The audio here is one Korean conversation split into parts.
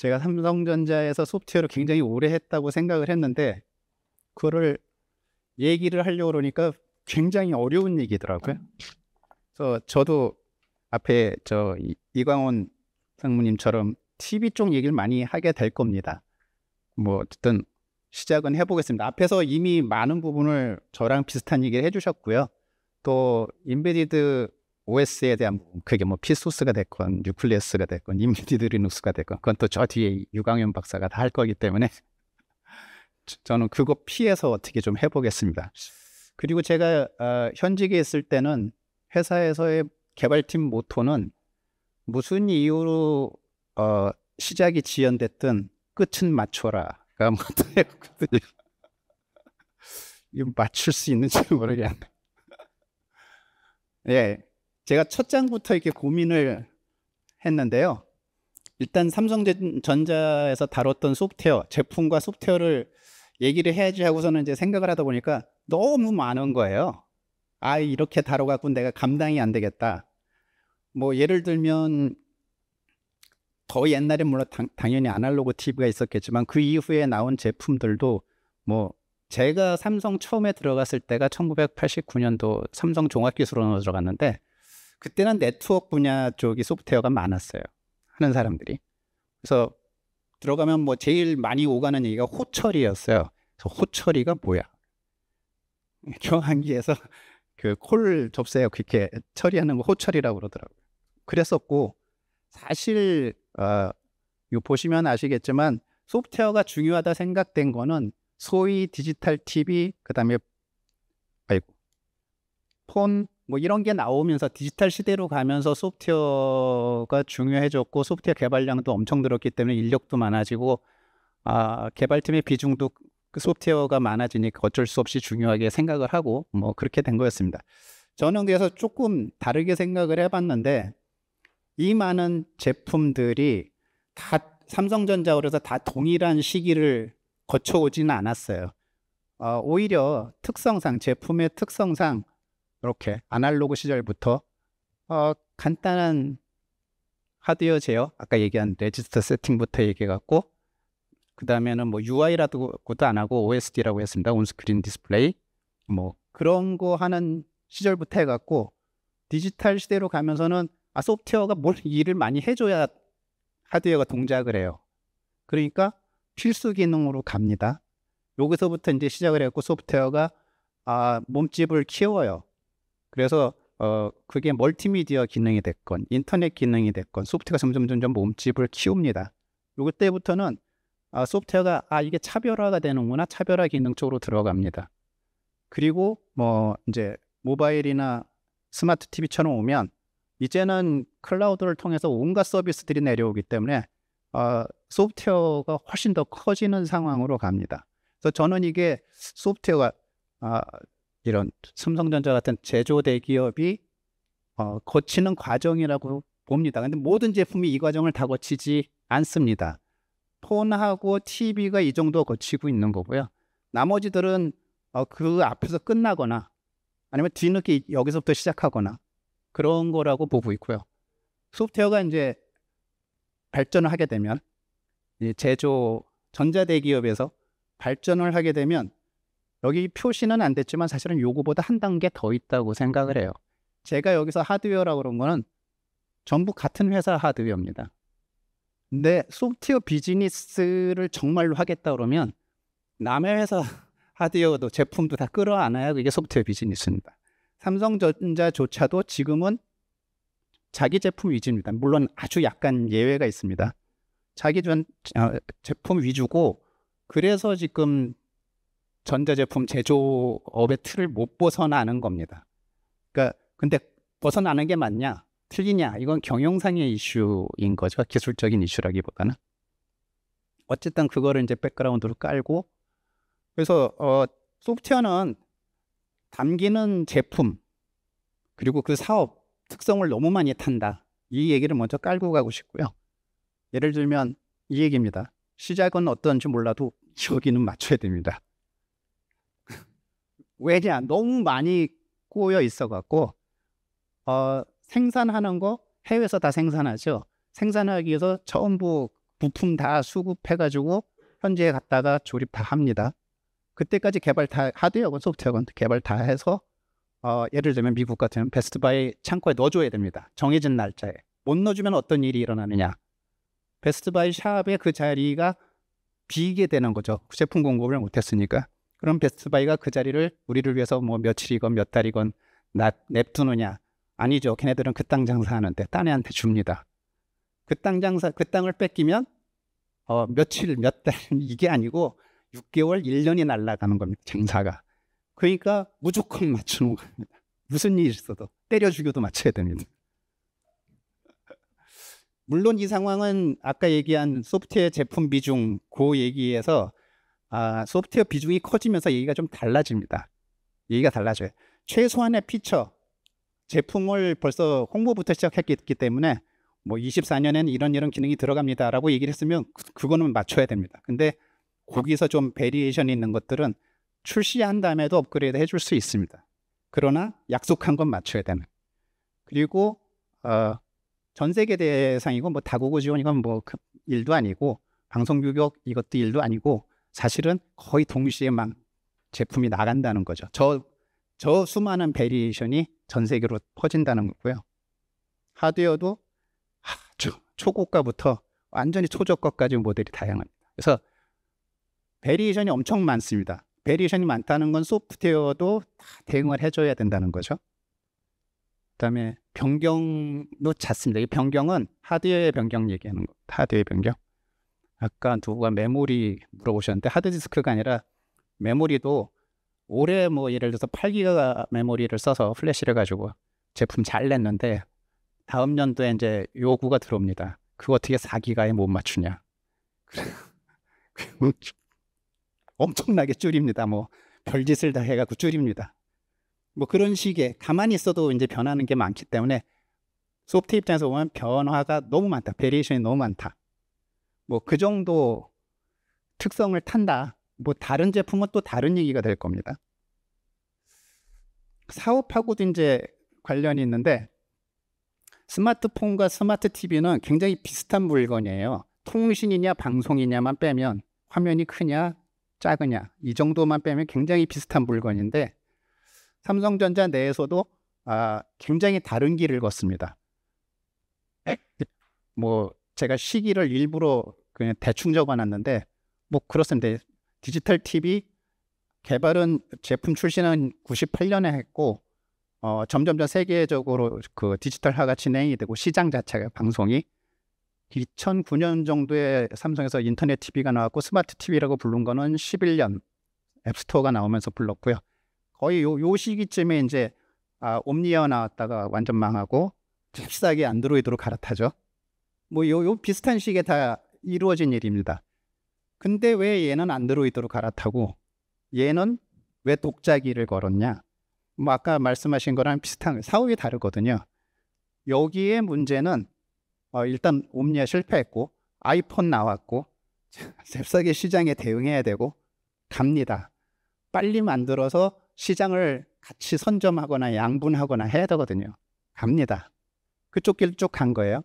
제가 삼성전자에서 소프트웨어를 굉장히 오래 했다고 생각을 했는데 그거를 얘기를 하려고 그러니까 굉장히 어려운 얘기더라고요. 그래서 저도 앞에 저 이광원 상무님처럼 TV 쪽 얘기를 많이 하게 될 겁니다. 뭐 어쨌든 시작은 해보겠습니다. 앞에서 이미 많은 부분을 저랑 비슷한 얘기를 해주셨고요. 또 인베디드 OS에 대한 부분, 그게 뭐 피소스가 됐건 뉴클리어스가 됐건 임비디드 리눅스가 됐건 그건 또 저 뒤에 유강현 박사가 다 할 거기 때문에 저는 그거 피해서 어떻게 좀 해보겠습니다. 그리고 제가 어, 현직에 있을 때는 회사에서의 개발팀 모토는 무슨 이유로 어, 시작이 지연됐든 끝은 맞춰라가 모토였거든요. 이거 맞출 수 있는지 모르겠네. 예, 제가 첫 장부터 이렇게 고민을 했는데요. 일단 삼성전자에서 다뤘던 소프트웨어, 제품과 소프트웨어를 얘기를 해야지 하고서는 이제 생각을 하다 보니까 너무 많은 거예요. 아, 이렇게 다뤄갖고 내가 감당이 안 되겠다. 뭐 예를 들면 더 옛날에 물론 당, 연히 아날로그 TV가 있었겠지만 그 이후에 나온 제품들도 뭐 제가 삼성 처음에 들어갔을 때가 1989년도 삼성 종합기술원으로 들어갔는데 그때는 네트워크 분야 쪽이 소프트웨어가 많았어요. 하는 사람들이. 그래서 들어가면 뭐 제일 많이 오가는 얘기가 호철이었어요 그래서 호철이가 뭐야? 경환기에서 그 콜접수해요 그렇게 처리하는 거 호철이라고 그러더라고요. 그랬었고 사실 어, 요 보시면 아시겠지만 소프트웨어가 중요하다 생각된 거는 소위 디지털 TV 그다음에 아이고 폰뭐 이런 게 나오면서 디지털 시대로 가면서 소프트웨어가 중요해졌고 소프트웨어 개발량도 엄청 늘었기 때문에 인력도 많아지고 아, 개발팀의 비중도 그 소프트웨어가 많아지니까 어쩔 수 없이 중요하게 생각을 하고 뭐 그렇게 된 거였습니다. 저는 그래서 조금 다르게 생각을 해봤는데 이 많은 제품들이 다 삼성전자 그래서 다 동일한 시기를 거쳐오지는 않았어요. 어, 오히려 특성상 제품의 특성상 이렇게 아날로그 시절부터 어, 간단한 하드웨어 제어 아까 얘기한 레지스터 세팅부터 얘기해갖고 그 다음에는 뭐 UI라고도 안 하고 OSD라고 했습니다. 온스크린 디스플레이 뭐 그런 거 하는 시절부터 해갖고 디지털 시대로 가면서는 아 소프트웨어가 뭘 일을 많이 해줘야 하드웨어가 동작을 해요. 그러니까 필수 기능으로 갑니다. 여기서부터 이제 시작을 했고 소프트웨어가 아 몸집을 키워요. 그래서 어 그게 멀티미디어 기능이 됐건 인터넷 기능이 됐건 소프트웨어가 점점 점점 몸집을 키웁니다. 요거 때부터는 아, 소프트웨어가 아 이게 차별화가 되는구나 차별화 기능 쪽으로 들어갑니다. 그리고 뭐 이제 모바일이나 스마트 TV처럼 오면 이제는 클라우드를 통해서 온갖 서비스들이 내려오기 때문에 어, 소프트웨어가 훨씬 더 커지는 상황으로 갑니다. 그래서 저는 이게 소프트웨어가 아, 이런 삼성전자 같은 제조 대기업이 어, 거치는 과정이라고 봅니다. 근데 모든 제품이 이 과정을 다 거치지 않습니다. 폰하고 TV가 이 정도 거치고 있는 거고요. 나머지들은 어, 그 앞에서 끝나거나 아니면 뒤늦게 여기서부터 시작하거나 그런 거라고 보고 있고요. 소프트웨어가 이제 발전을 하게 되면 제조 전자대기업에서 발전을 하게 되면 여기 표시는 안 됐지만 사실은 요거보다 한 단계 더 있다고 생각을 해요. 제가 여기서 하드웨어라고 그런 거는 전부 같은 회사 하드웨어입니다. 근데 소프트웨어 비즈니스를 정말로 하겠다 그러면 남의 회사 하드웨어도 제품도 다 끌어안아야 이게 소프트웨어 비즈니스입니다. 삼성전자조차도 지금은 자기 제품 위주입니다. 물론 아주 약간 예외가 있습니다. 자기 전, 어, 제품 위주고 그래서 지금 전자제품 제조업의 틀을 못 벗어나는 겁니다. 그러니까 근데 벗어나는 게 맞냐? 틀리냐? 이건 경영상의 이슈인 거죠. 기술적인 이슈라기보다는. 어쨌든 그거를 이제 백그라운드로 깔고 그래서 어, 소프트웨어는 담기는 제품 그리고 그 사업 특성을 너무 많이 탄다. 이 얘기를 먼저 깔고 가고 싶고요. 예를 들면 이 얘기입니다. 시작은 어떤지 몰라도 여기는 맞춰야 됩니다. 왜냐 너무 많이 꼬여 있어 갖고 어, 생산하는 거 해외에서 다 생산하죠. 생산하기 위해서 전부 부품 다 수급해가지고 현지에 갔다가 조립 다 합니다. 그때까지 개발 다 하드웨어건 소프트웨어건 개발 다 해서 어, 예를 들면 미국 같은 베스트바이 창고에 넣어줘야 됩니다. 정해진 날짜에 못 넣어주면 어떤 일이 일어나느냐? 베스트바이 샵의 그 자리가 비게 되는 거죠. 제품 공급을 못했으니까. 그럼 베스트바이가 그 자리를 우리를 위해서 뭐 며칠이건 몇 달이건 냅두느냐 아니죠 걔네들은 그 땅 장사하는데 딴 애한테 줍니다 그 땅 장사 그 땅을 뺏기면 어, 며칠 몇 달 이게 아니고 6개월 1년이 날라가는 겁니다 장사가 그러니까 무조건 맞추는 겁니다 무슨 일이 있어도 때려 죽여도 맞춰야 됩니다 물론 이 상황은 아까 얘기한 소프트웨어 제품 비중 그 얘기에서 아, 소프트웨어 비중이 커지면서 얘기가 좀 달라집니다. 얘기가 달라져요. 최소한의 피처, 제품을 벌써 홍보부터 시작했기 때문에 뭐2 4년엔 이런 이런 기능이 들어갑니다라고 얘기를 했으면 그, 그거는 맞춰야 됩니다. 근데 거기서 좀 베리에이션이 있는 것들은 출시한 다음에도 업그레이드 해줄 수 있습니다. 그러나 약속한 건 맞춰야 되는. 그리고 어, 전 세계 대상이고 뭐 다국어 지원이건 뭐그 일도 아니고 방송 규격 이것도 일도 아니고 사실은 거의 동시에 막 제품이 나간다는 거죠. 저, 저 수많은 베리에이션이 전 세계로 퍼진다는 거고요. 하드웨어도 초, 초고가부터 완전히 초저가까지 모델이 다양합니다. 그래서 베리에이션이 엄청 많습니다. 베리에이션이 많다는 건 소프트웨어도 다 대응을 해줘야 된다는 거죠. 그다음에 변경도 잦습니다. 이 변경은 하드웨어의 변경 얘기하는 거, 하드웨어 변경. 아까 누가 메모리 물어보셨는데 하드디스크가 아니라 메모리도 올해 뭐 예를 들어서 8기가 메모리를 써서 플래시를 가지고 제품 잘 냈는데 다음 년도에 이제 요구가 들어옵니다. 그거 어떻게 4기가에 못 맞추냐. 엄청나게 줄입니다. 뭐 별짓을 다 해갖고 줄입니다. 뭐 그런 식의 가만히 있어도 이제 변하는 게 많기 때문에 소프트 입장에서 보면 변화가 너무 많다. 베리에이션이 너무 많다. 뭐그 정도 특성을 탄다. 뭐 다른 제품은 또 다른 얘기가 될 겁니다. 사업하고도 이제 관련이 있는데 스마트폰과 스마트 TV는 굉장히 비슷한 물건이에요. 통신이냐 방송이냐만 빼면 화면이 크냐 작으냐 이 정도만 빼면 굉장히 비슷한 물건인데 삼성전자 내에서도 아, 굉장히 다른 길을 걷습니다. 뭐 제가 시기를 일부러 그냥 대충 적어놨는데 뭐 그렇습니다. 디지털 TV 개발은 제품 출시는 98년에 했고 어, 점점점 세계적으로 그 디지털화가 진행이 되고 시장 자체가 방송이 2009년 정도에 삼성에서 인터넷 TV가 나왔고 스마트 TV라고 부른 거는 11년 앱스토어가 나오면서 불렀고요. 거의 요, 요 시기쯤에 이제 아, 옴니어 나왔다가 완전 망하고 즉시하게 안드로이드로 갈아타죠. 뭐 요, 요 비슷한 시기에 다 이루어진 일입니다. 근데 왜 얘는 안드로이드로 갈아타고 얘는 왜 독자기를 걸었냐? 뭐 아까 말씀하신 거랑 비슷한 사업이 다르거든요. 여기에 문제는 어, 일단 옴니아 실패했고 아이폰 나왔고 잽싸게 시장에 대응해야 되고 갑니다. 빨리 만들어서 시장을 같이 선점하거나 양분하거나 해야 되거든요. 갑니다. 그쪽 길쭉간 거예요.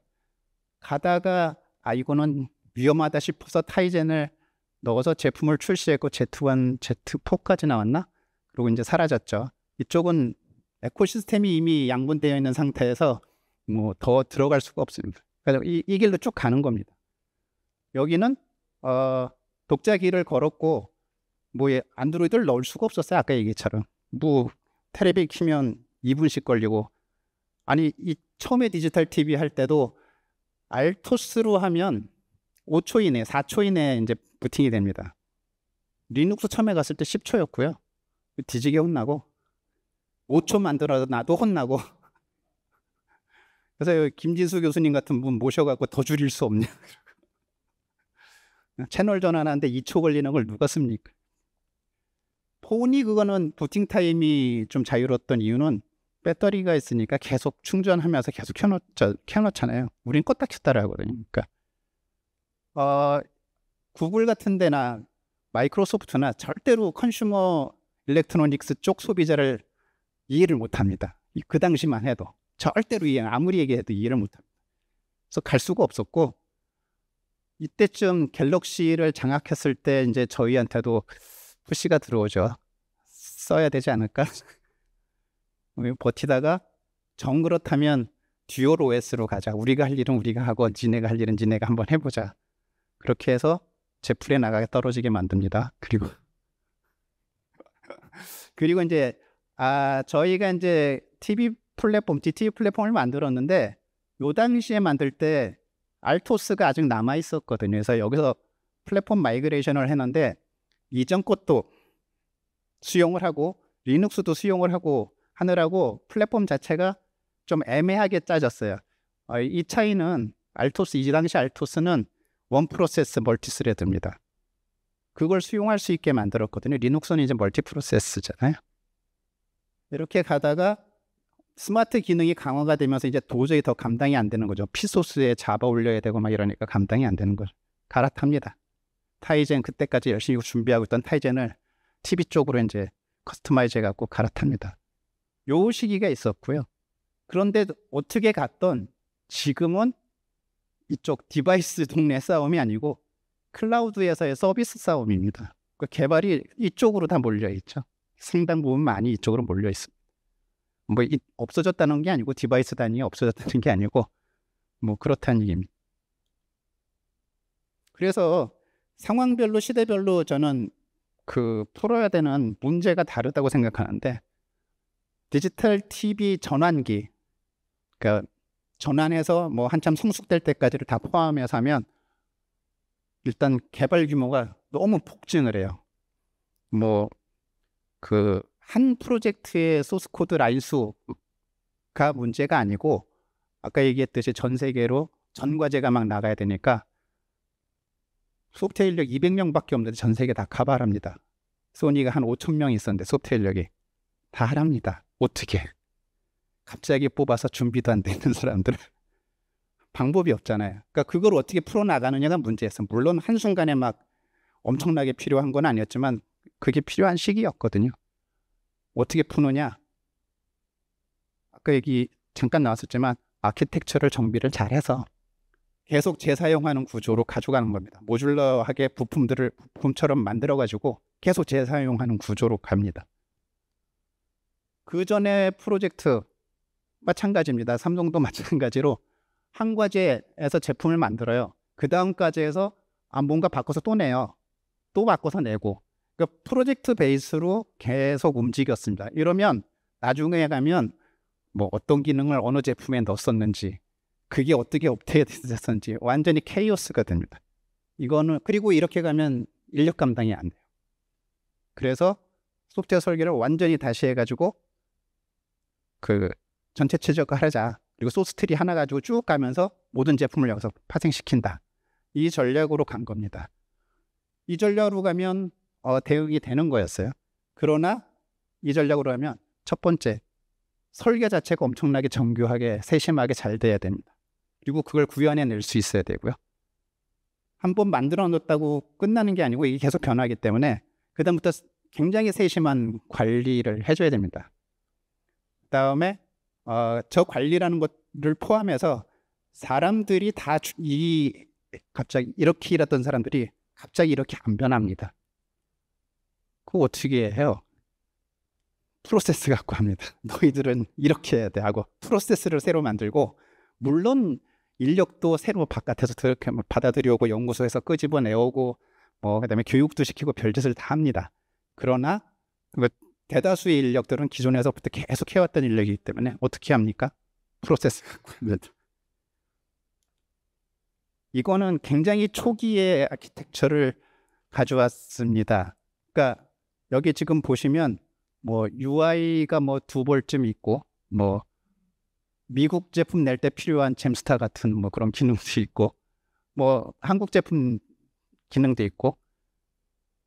가다가 아 이거는 위험하다 싶어서 타이젠을 넣어서 제품을 출시했고 Z1, Z4까지 나왔나? 그리고 이제 사라졌죠. 이쪽은 에코시스템이 이미 양분되어 있는 상태에서 뭐 더 들어갈 수가 없습니다. 그래서 이, 이 길로 쭉 가는 겁니다. 여기는 어, 독자 길을 걸었고 뭐 예, 안드로이드를 넣을 수가 없었어요. 아까 얘기처럼 뭐 테레비 키면 2분씩 걸리고 아니 이 처음에 디지털 TV 할 때도 알토스로 하면 5초 이내, 4초 이내에 이제 부팅이 됩니다. 리눅스 처음에 갔을 때 10초였고요. 뒤지게 혼나고 5초 만들어도 나도 혼나고 그래서 김진수 교수님 같은 분 모셔갖고 더 줄일 수 없냐 채널 전환하는데 2초 걸리는 걸 누가 씁니까? 폰이 그거는 부팅 타임이 좀 자유로웠던 이유는 배터리가 있으니까 계속 충전하면서 계속 켜놓 켜놓잖아요. 우린 껐다 켰다라 하거든요. 그러니까 어, 구글 같은 데나 마이크로소프트나 절대로 컨슈머 일렉트로닉스 쪽 소비자를 이해를 못합니다. 그 당시만 해도 절대로 이해 아무리 얘기해도 이해를 못합니다. 그래서 갈 수가 없었고 이때쯤 갤럭시를 장악했을 때 이제 저희한테도 푸시가 들어오죠. 써야 되지 않을까? 어, 버티다가 정 그렇다면 듀얼 OS로 가자. 우리가 할 일은 우리가 하고 지네가할 일은 지네가 한번 해보자. 그렇게 해서 제풀에 나가게 떨어지게 만듭니다. 그리고 그리고 이제 아 저희가 이제 TV 플랫폼, DTV 플랫폼을 만들었는데 요 당시에 만들 때 알토스가 아직 남아 있었거든요. 그래서 여기서 플랫폼 마이그레이션을 했는데 이전 것도 수용을 하고 리눅스도 수용을 하고 하느라고 플랫폼 자체가 좀 애매하게 짜졌어요. 어, 이 차이는 알토스 이 당시 알토스는 원 프로세스 멀티스레드입니다. 그걸 수용할 수 있게 만들었거든요. 리눅스는 이제 멀티 프로세스잖아요. 이렇게 가다가 스마트 기능이 강화가 되면서 이제 도저히 더 감당이 안 되는 거죠. 피소스에 잡아 올려야 되고 막 이러니까 감당이 안 되는 거죠. 갈아탑니다. 타이젠 그때까지 열심히 준비하고 있던 타이젠을 TV 쪽으로 이제 커스터마이즈 해갖고 갈아탑니다. 요 시기가 있었고요. 그런데 어떻게 갔던 지금은 이쪽 디바이스 동네 싸움이 아니고 클라우드 에서의 서비스 싸움입니다. 그 개발이 이쪽으로 다 몰려 있죠. 상당 부분 많이 이쪽으로 몰려 있습니다. 뭐 이, 없어졌다는 게 아니고 디바이스 단위 가 없어졌다는 게 아니고 뭐 그렇다는 얘기입니다. 그래서 상황별로 시대별로 저는 그 풀어야 되는 문제가 다르다고 생각하는데 디지털 TV 전환기 그러니까 전환해서 뭐 한참 성숙될 때까지를 다 포함해서 하면 일단 개발 규모가 너무 폭증을 해요. 뭐 그 한 프로젝트의 소스 코드 라인 수가 문제가 아니고 아까 얘기했듯이 전 세계로 전과제가 막 나가야 되니까 소프트 웨어 인력 200명밖에 없는데 전 세계 다 카바랍니다. 소니가 한 5천 명 있었는데 소프트 웨어 인력이 다 하랍니다. 어떻게? 갑자기 뽑아서 준비도 안 돼 있는 사람들을 방법이 없잖아요. 그러니까 그걸 어떻게 풀어나가느냐가 문제였어. 물론 한순간에 막 엄청나게 필요한 건 아니었지만 그게 필요한 시기였거든요. 어떻게 푸느냐? 아까 얘기 잠깐 나왔었지만 아키텍처를 정비를 잘해서 계속 재사용하는 구조로 가져가는 겁니다. 모듈러하게 부품들을 부품처럼 만들어가지고 계속 재사용하는 구조로 갑니다. 그 전에 프로젝트 마찬가지입니다. 삼성도 마찬가지로 한 과제에서 제품을 만들어요. 그 다음 과제에서 아, 뭔가 바꿔서 또 내요. 또 바꿔서 내고. 그러니까 프로젝트 베이스로 계속 움직였습니다. 이러면 나중에 가면 뭐 어떤 기능을 어느 제품에 넣었었는지 그게 어떻게 업데이트됐었는지 완전히 케이오스가 됩니다. 이거는 그리고 이렇게 가면 인력 감당이 안 돼요. 그래서 소프트웨어 설계를 완전히 다시 해가지고 그 전체 최저가를 하자. 그리고 소스트리 하나 가지고 쭉 가면서 모든 제품을 여기서 파생시킨다. 이 전략으로 간 겁니다. 이 전략으로 가면 어, 대응이 되는 거였어요. 그러나 이 전략으로 가면 첫 번째 설계 자체가 엄청나게 정교하게 세심하게 잘 돼야 됩니다. 그리고 그걸 구현해낼 수 있어야 되고요. 한번 만들어 놓았다고 끝나는 게 아니고 이게 계속 변하기 때문에 그다음부터 굉장히 세심한 관리를 해줘야 됩니다. 그다음에 어, 저 관리라는 것을 포함해서 사람들이 다 이 갑자기 이렇게 일했던 사람들이 갑자기 이렇게 안 변합니다. 그거 어떻게 해요? 프로세스 갖고 합니다. 너희들은 이렇게 해야 돼 하고 프로세스를 새로 만들고 물론 인력도 새로 바깥에서 그렇게 뭐 받아들여오고 연구소에서 끄집어내오고 뭐 그다음에 교육도 시키고 별짓을 다 합니다. 그러나 그 대다수의 인력들은 기존에서부터 계속 해왔던 인력이기 때문에 어떻게 합니까? 프로세스 갖고 이거는 굉장히 초기의 아키텍처를 가져왔습니다. 그러니까 여기 지금 보시면 뭐 UI가 뭐 두벌쯤 있고 뭐 미국 제품 낼 때 필요한 잼스타 같은 뭐 그런 기능도 있고 뭐 한국 제품 기능도 있고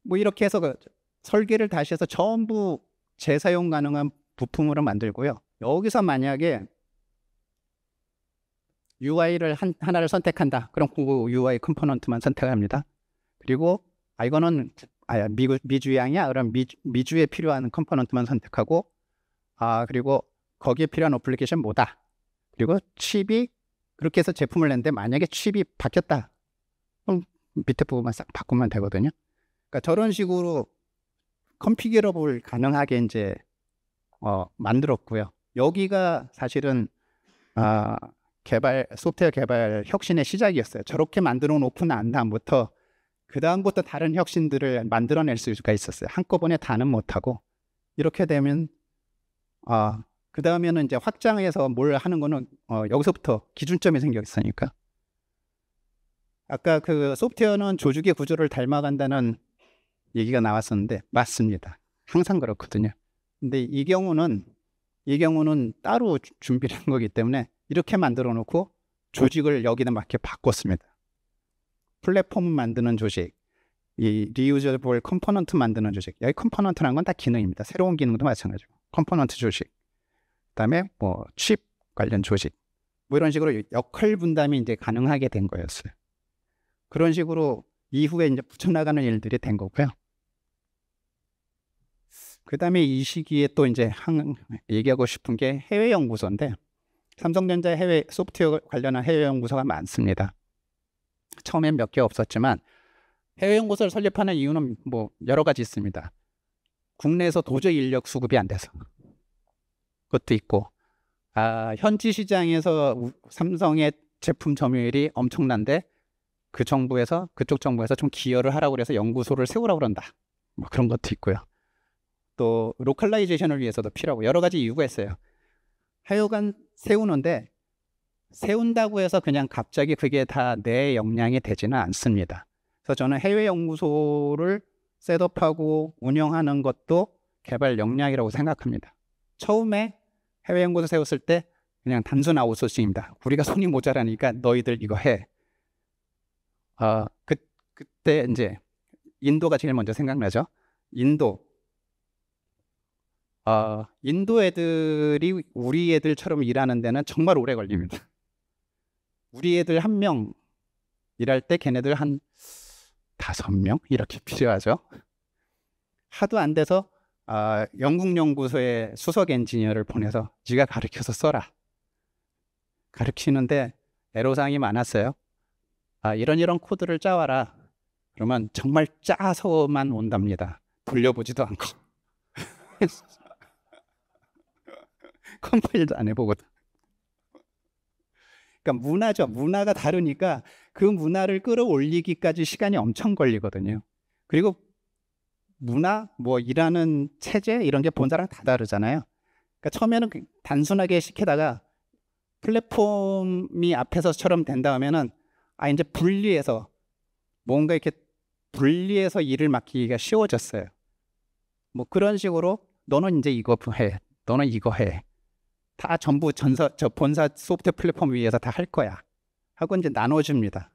뭐 이렇게 해서 그 설계를 다시 해서 전부 재사용 가능한 부품으로 만들고요. 여기서 만약에 UI를 한, 하나를 선택한다. 그럼 그 UI 컴포넌트만 선택합니다. 그리고 아 이거는 아미주 미주향이야. 그럼 미, 미주에 필요한 컴포넌트만 선택하고 아 그리고 거기에 필요한 어플리케이션 뭐다. 그리고 칩이 그렇게 해서 제품을 냈는데 만약에 칩이 바뀌었다. 그럼 밑에 부분만 싹 바꾸면 되거든요. 그러니까 저런 식으로 컨피규러블 가능하게 이제 어, 만들었고요. 여기가 사실은 아, 개발 소프트웨어 개발 혁신의 시작이었어요. 저렇게 만들어 놓고 난 다음부터 그 다음부터 다른 혁신들을 만들어낼 수가 있었어요. 한꺼번에 다는 못하고 이렇게 되면 아, 그 다음에는 이제 확장해서 뭘 하는 거는 어, 여기서부터 기준점이 생겼으니까 아까 그 소프트웨어는 조직의 구조를 닮아간다는 얘기가 나왔었는데 맞습니다. 항상 그렇거든요. 근데 이 경우는 이 경우는 따로 준비를 한 거기 때문에 이렇게 만들어 놓고 조직을 여기다 맞게 바꿨습니다. 플랫폼 만드는 조직, 이 리유저블 컴포넌트 만드는 조직. 여기 컴포넌트란 건 다 기능입니다. 새로운 기능도 마찬가지고. 컴포넌트 조직. 그다음에 뭐 칩 관련 조직. 뭐 이런 식으로 역할 분담이 이제 가능하게 된 거였어요. 그런 식으로 이후에 이제 붙여나가는 일들이 된 거고요. 그 다음에 이 시기에 또 이제 한, 얘기하고 싶은 게 해외 연구소인데 삼성전자 해외 소프트웨어 관련한 해외 연구소가 많습니다. 처음엔 몇 개 없었지만 해외 연구소를 설립하는 이유는 뭐 여러 가지 있습니다. 국내에서 도저히 인력 수급이 안 돼서 그것도 있고 아, 현지 시장에서 삼성의 제품 점유율이 엄청난데 그 정부에서 그쪽 정부에서 좀 기여를 하라고 그래서 연구소를 세우라고 그런다. 뭐 그런 것도 있고요. 또 로컬라이제이션을 위해서도 필요하고 여러 가지 이유가 있어요. 하여간 세우는데 세운다고 해서 그냥 갑자기 그게 다 내 역량이 되지는 않습니다. 그래서 저는 해외 연구소를 셋업하고 운영하는 것도 개발 역량이라고 생각합니다. 처음에 해외 연구소 세웠을 때 그냥 단순 아웃소싱입니다. 우리가 손이 모자라니까 너희들 이거 해. 어, 그, 그때 이제 인도가 제일 먼저 생각나죠. 인도. 어, 인도 애들이 우리 애들처럼 일하는 데는 정말 오래 걸립니다. 우리 애들 한 명 일할 때 걔네들 한 다섯 명 이렇게 필요하죠. 하도 안 돼서 아, 영국 연구소에 수석 엔지니어를 보내서 네가 가르켜서 써라. 가르치는데 애로사항이 많았어요. 아, 이런 이런 코드를 짜와라. 그러면 정말 짜서만 온답니다. 돌려보지도 않고. 컴파일도 안 해보거든. 그러니까 문화죠. 문화가 다르니까 그 문화를 끌어올리기까지 시간이 엄청 걸리거든요. 그리고 문화, 뭐 일하는 체제 이런 게 본사랑 다 다르잖아요. 그러니까 처음에는 그 단순하게 시키다가 플랫폼이 앞에서처럼 된 다음에는 아 이제 분리해서 뭔가 이렇게 분리해서 일을 맡기기가 쉬워졌어요. 뭐 그런 식으로 너는 이제 이거 해, 너는 이거 해. 다 전부 전사 저 본사 소프트 플랫폼 위에서 다 할 거야. 하고 이제 나눠줍니다.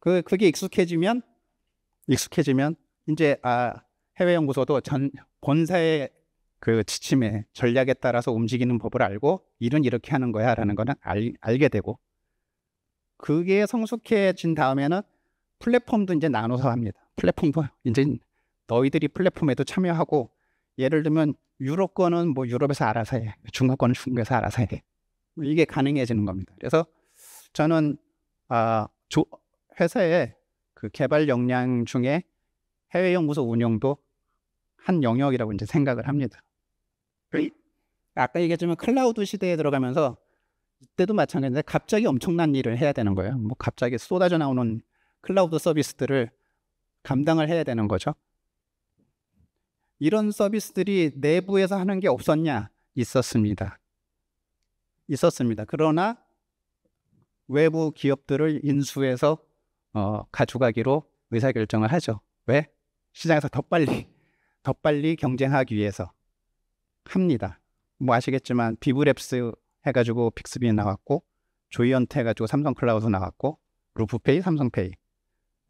그 그게 익숙해지면 익숙해지면 이제 아 해외 연구소도 전 본사의 그 지침에 전략에 따라서 움직이는 법을 알고 일은 이렇게 하는 거야라는 거는 알, 알게 되고 그게 성숙해진 다음에는 플랫폼도 이제 나눠서 합니다. 플랫폼도 이제 너희들이 플랫폼에도 참여하고 예를 들면 유럽 거는 뭐 유럽에서 알아서 해. 중국 거는 중국에서 알아서 해. 뭐 이게 가능해지는 겁니다. 그래서 저는 아, 조, 회사의 그 개발 역량 중에 해외 연구소 운영도 한 영역이라고 이제 생각을 합니다. 그 아까 얘기했지만 클라우드 시대에 들어가면서 이때도 마찬가지인데 갑자기 엄청난 일을 해야 되는 거예요. 뭐 갑자기 쏟아져 나오는 클라우드 서비스들을 감당을 해야 되는 거죠. 이런 서비스들이 내부에서 하는 게 없었냐? 있었습니다. 있었습니다. 그러나 외부 기업들을 인수해서 어, 가져가기로 의사결정을 하죠. 왜? 시장에서 더 빨리, 더 빨리 경쟁하기 위해서 합니다. 뭐 아시겠지만 비브랩스 해가지고 픽스비 나왔고 조이언트 해가지고 삼성 클라우드 나왔고 루프페이 삼성페이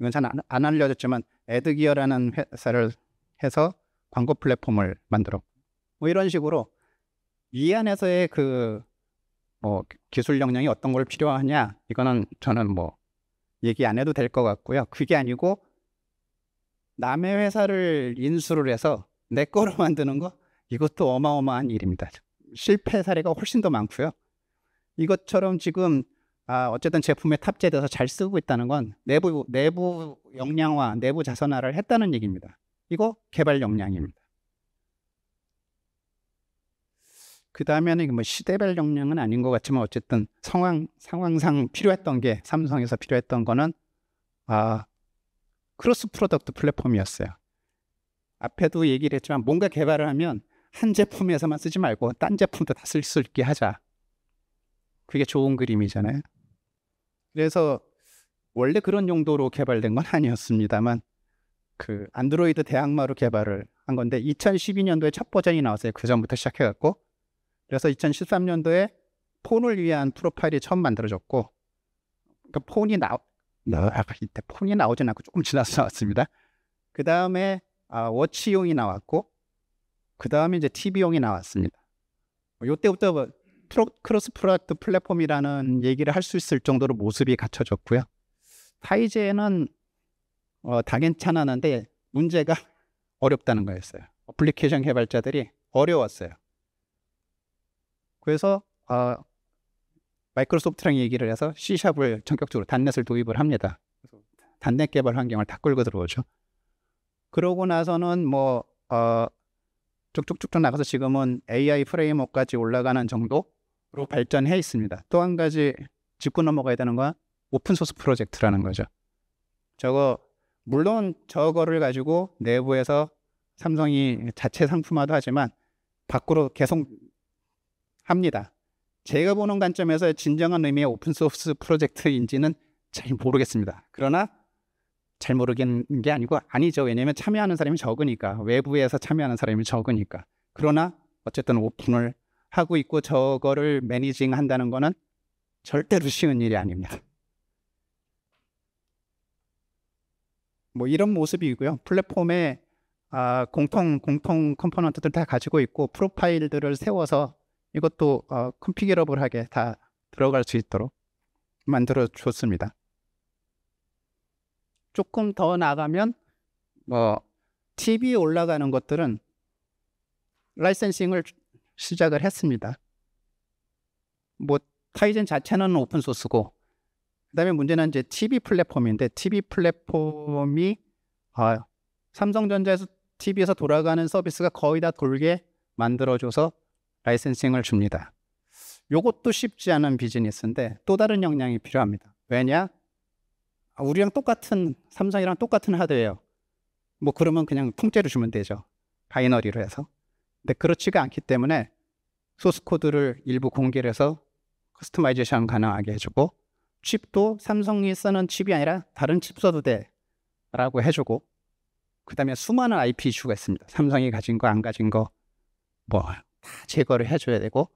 이건 잘 안 알려졌지만 에드기어라는 회사를 해서 광고 플랫폼을 만들어 뭐 이런 식으로 이 안에서의 그 뭐 기술 역량이 어떤 걸 필요하냐 이거는 저는 뭐 얘기 안 해도 될 것 같고요 그게 아니고 남의 회사를 인수를 해서 내 거로 만드는 거 이것도 어마어마한 일입니다. 실패 사례가 훨씬 더 많고요. 이것처럼 지금 아, 어쨌든 제품에 탑재돼서 잘 쓰고 있다는 건 내부 내부 역량화, 내부 자선화를 했다는 얘기입니다. 이거 개발 역량입니다. 그 다음에는 뭐 시대별 역량은 아닌 것 같지만 어쨌든 상황 상황상 필요했던 게 삼성에서 필요했던 거는 아 크로스 프로덕트 플랫폼이었어요. 앞에도 얘기를 했지만 뭔가 개발을 하면 한 제품에서만 쓰지 말고 딴 제품도 다 쓸 수 있게 하자. 그게 좋은 그림이잖아요. 그래서 원래 그런 용도로 개발된 건 아니었습니다만 그 안드로이드 대항마로 개발을 한 건데 2012년도에 첫 버전이 나왔어요. 그 전부터 시작해갖고 그래서 2013년도에 폰을 위한 프로파일이 처음 만들어졌고 그 폰이 나 나, 이때 폰이 나오진 않고 조금 지나서 나왔습니다. 그 다음에 아, 워치용이 나왔고 그 다음에 이제 TV용이 나왔습니다. 요때부터 프로, 뭐 크로스 프로덕트 플랫폼이라는 얘기를 할 수 있을 정도로 모습이 갖춰졌고요. 타이제는 어, 다 괜찮았는데 문제가 어렵다는 거였어요. 어플리케이션 개발자들이 어려웠어요. 그래서 어, 마이크로소프트랑 얘기를 해서 C샵을 전격적으로 단넷을 도입을 합니다. 단넷 개발 환경을 다 끌고 들어오죠. 그러고 나서는 뭐 어, 쭉쭉쭉쭉 나가서 지금은 AI 프레임워크까지 올라가는 정도로 발전해 있습니다. 또 한 가지 짚고 넘어가야 되는 건 오픈소스 프로젝트라는 거죠. 저거 물론 저거를 가지고 내부에서 삼성이 자체 상품화도 하지만 밖으로 계속 합니다. 제가 보는 관점에서 진정한 의미의 오픈소스 프로젝트인지는 잘 모르겠습니다. 그러나 잘 모르겠는 게 아니고 아니죠. 왜냐하면 참여하는 사람이 적으니까 외부에서 참여하는 사람이 적으니까. 그러나 어쨌든 오픈을 하고 있고 저거를 매니징 한다는 거는 절대로 쉬운 일이 아닙니다. 뭐 이런 모습이고요. 플랫폼에 아, 공통 공통 컴포넌트들 다 가지고 있고 프로파일들을 세워서 이것도 어, 컨피규러블하게 다 들어갈 수 있도록 만들어 줬습니다. 조금 더 나가면 뭐 TV 올라가는 것들은 라이센싱을 시작을 했습니다. 뭐 타이젠 자체는 오픈 소스고 그다음에 문제는 이제 TV 플랫폼인데 TV 플랫폼이 아, 삼성전자에서 TV에서 돌아가는 서비스가 거의 다 돌게 만들어줘서 라이센싱을 줍니다. 요것도 쉽지 않은 비즈니스인데 또 다른 역량이 필요합니다. 왜냐? 아, 우리랑 똑같은 삼성이랑 똑같은 하드웨어 뭐 그러면 그냥 통째로 주면 되죠 바이너리로 해서 근데 그렇지가 않기 때문에 소스 코드를 일부 공개를 해서 커스터마이제이션 가능하게 해주고 칩도 삼성이 쓰는 칩이 아니라 다른 칩 써도 돼 라고 해주고 그 다음에 수많은 IP 이슈가 있습니다 삼성이 가진 거 안 가진 거 뭐 다 제거를 해줘야 되고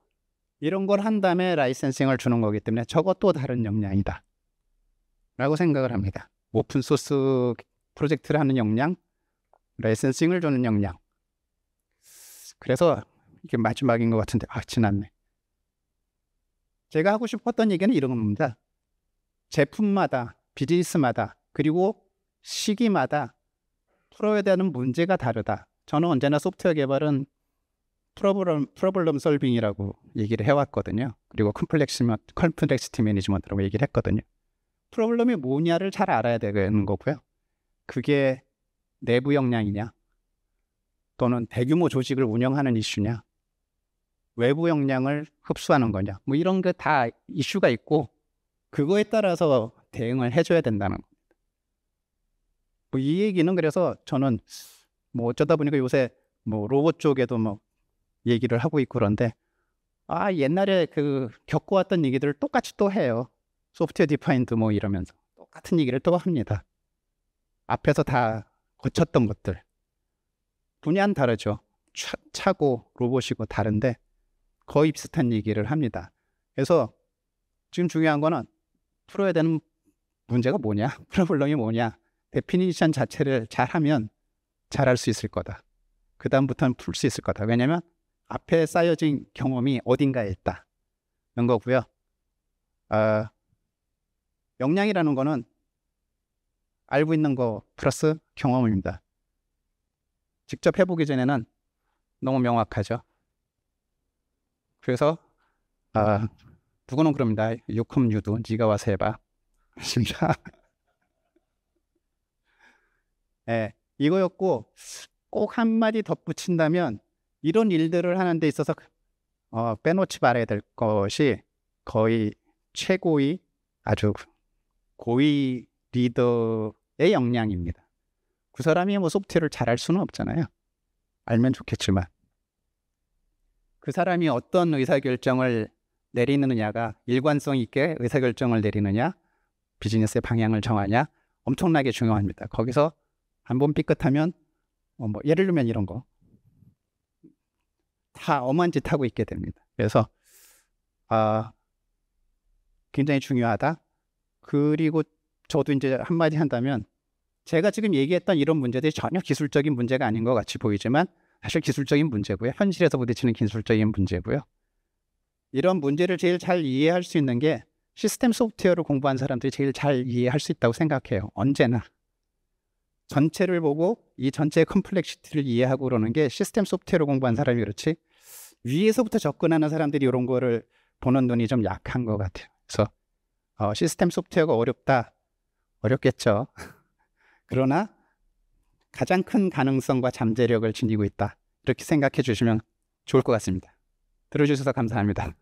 이런 걸 한 다음에 라이센싱을 주는 거기 때문에 저것도 다른 역량이다 라고 생각을 합니다. 오픈소스 프로젝트를 하는 역량, 라이센싱을 주는 역량. 그래서 이게 마지막인 것 같은데 아 지났네. 제가 하고 싶었던 얘기는 이런 겁니다. 제품마다 비즈니스마다 그리고 시기마다 풀어야 되는 문제가 다르다. 저는 언제나 소프트웨어 개발은 프로블럼, 프로블럼 솔빙이라고 얘기를 해왔거든요. 그리고 컴플렉시, 컴플렉시티 매니지먼트라고 얘기를 했거든요. 프로블럼이 뭐냐를 잘 알아야 되는 거고요. 그게 내부 역량이냐 또는 대규모 조직을 운영하는 이슈냐 외부 역량을 흡수하는 거냐 뭐 이런 게 다 이슈가 있고 그거에 따라서 대응을 해줘야 된다는 겁니다. 뭐이 얘기는 그래서 저는 뭐 어쩌다 보니까 요새 뭐 로봇 쪽에도 뭐 얘기를 하고 있고 그런데 아 옛날에 그 겪어왔던 얘기들을 똑같이 또 해요. 소프트웨어 디파인드 뭐 이러면서 똑같은 얘기를 또 합니다. 앞에서 다고쳤던 것들 분야는 다르죠. 차, 고 로봇이고 다른데 거의 비슷한 얘기를 합니다. 그래서 지금 중요한 거는 풀어야 되는 문제가 뭐냐, 프로블럼이 뭐냐, 데피니션 자체를 잘하면 잘할 수 있을 거다. 그 다음부터는 풀 수 있을 거다. 왜냐하면 앞에 쌓여진 경험이 어딘가에 있다. 이런 거고요. 어, 역량이라는 거는 알고 있는 거 플러스 경험입니다. 직접 해보기 전에는 너무 명확하죠. 그래서 아, 누구는 그럽니다. 요컴 유도 네가 와서 해봐. 심짜 예, 네, 이거였고 꼭 한마디 덧붙인다면 이런 일들을 하는 데 있어서 어, 빼놓지 말아야 될 것이 거의 최고의 아주 고위 리더의 역량입니다. 그 사람이 뭐 소프트웨어를 잘할 수는 없잖아요. 알면 좋겠지만 그 사람이 어떤 의사결정을 내리느냐가 일관성 있게 의사결정을 내리느냐 비즈니스의 방향을 정하냐 엄청나게 중요합니다. 거기서 한 번 삐끗하면 어뭐 뭐, 예를 들면 이런 거다 엄한 짓 하고 있게 됩니다. 그래서 아 굉장히 중요하다. 그리고 저도 이제 한마디 한다면 제가 지금 얘기했던 이런 문제들이 전혀 기술적인 문제가 아닌 것 같이 보이지만 사실 기술적인 문제고요. 현실에서 부딪히는 기술적인 문제고요. 이런 문제를 제일 잘 이해할 수 있는 게 시스템 소프트웨어를 공부한 사람들이 제일 잘 이해할 수 있다고 생각해요. 언제나. 전체를 보고 이 전체의 컴플렉시티를 이해하고 그러는 게 시스템 소프트웨어를 공부한 사람이 그렇지 위에서부터 접근하는 사람들이 이런 거를 보는 눈이 좀 약한 것 같아요. 그래서 어, 시스템 소프트웨어가 어렵다. 어렵겠죠. 그러나 가장 큰 가능성과 잠재력을 지니고 있다. 이렇게 생각해 주시면 좋을 것 같습니다. 들어주셔서 감사합니다.